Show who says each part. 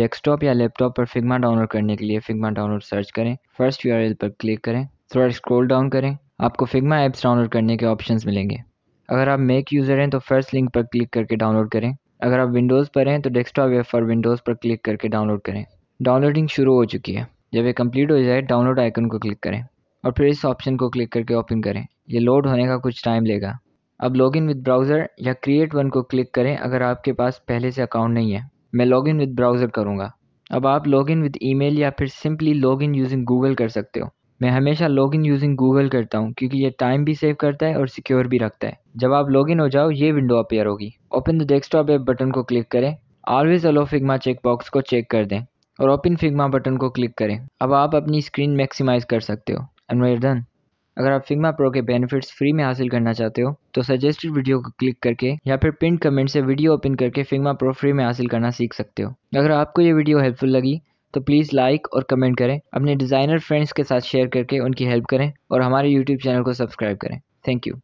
Speaker 1: desktop या laptop पर Figma download करने के लिए फिगमा डाउनलोड सर्च करें फर्स्ट यू पर क्लिक करें थोड़ा स्क्रॉल डाउन करें आपको फिगमा ऐप्स डाउनलोड करने के ऑप्शन मिलेंगे अगर आप मेक यूज़र हैं तो फर्स्ट लिंक पर क्लिक करके डाउनलोड करें अगर आप विंडोज़ पर हैं तो डेस्कटॉप या फॉर विंडोज़ पर क्लिक करके डाउनलोड करें डाउनलोडिंग शुरू हो चुकी है जब ये कंप्लीट हो जाए डाउनलोड आइकन को क्लिक करें और फिर इस ऑप्शन को क्लिक करके ओपन करें ये लोड होने का कुछ टाइम लेगा अब लॉगिन विद ब्राउज़र या क्रिएट वन को क्लिक करें अगर आपके पास पहले से अकाउंट नहीं है मैं लॉग इन विद ब्राउज़र करूँगा अब आप लॉग इन विद मेल या फिर सिंपली इन यूजिंग गूगल कर सकते हो मैं हमेशा लॉग इन यूजिंग गूगल करता हूँ क्योंकि ये टाइम भी सेव करता है और सिक्योर भी रखता है जब आप लॉग इन हो जाओ ये विंडो अपेयर होगी open the desktop app button को क्लिक करें always allow Figma check box को चेक कर दें और ओपन फिगमा बटन को क्लिक करें अब आप अपनी स्क्रीन मैक्सिमाइज कर सकते हो एंड वेयर डन अगर आप फिग्मा प्रो के बेनिफिट्स फ्री में हासिल करना चाहते हो तो सजेस्टेड वीडियो को क्लिक करके या फिर पिन कमेंट से वीडियो ओपन करके फिग्मा प्रो फ्री में हासिल करना सीख सकते हो अगर आपको ये वीडियो हेल्पफुल लगी तो प्लीज़ लाइक और कमेंट करें अपने डिज़ाइनर फ्रेंड्स के साथ शेयर करके उनकी हेल्प करें और हमारे यूट्यूब चैनल को सब्सक्राइब करें थैंक यू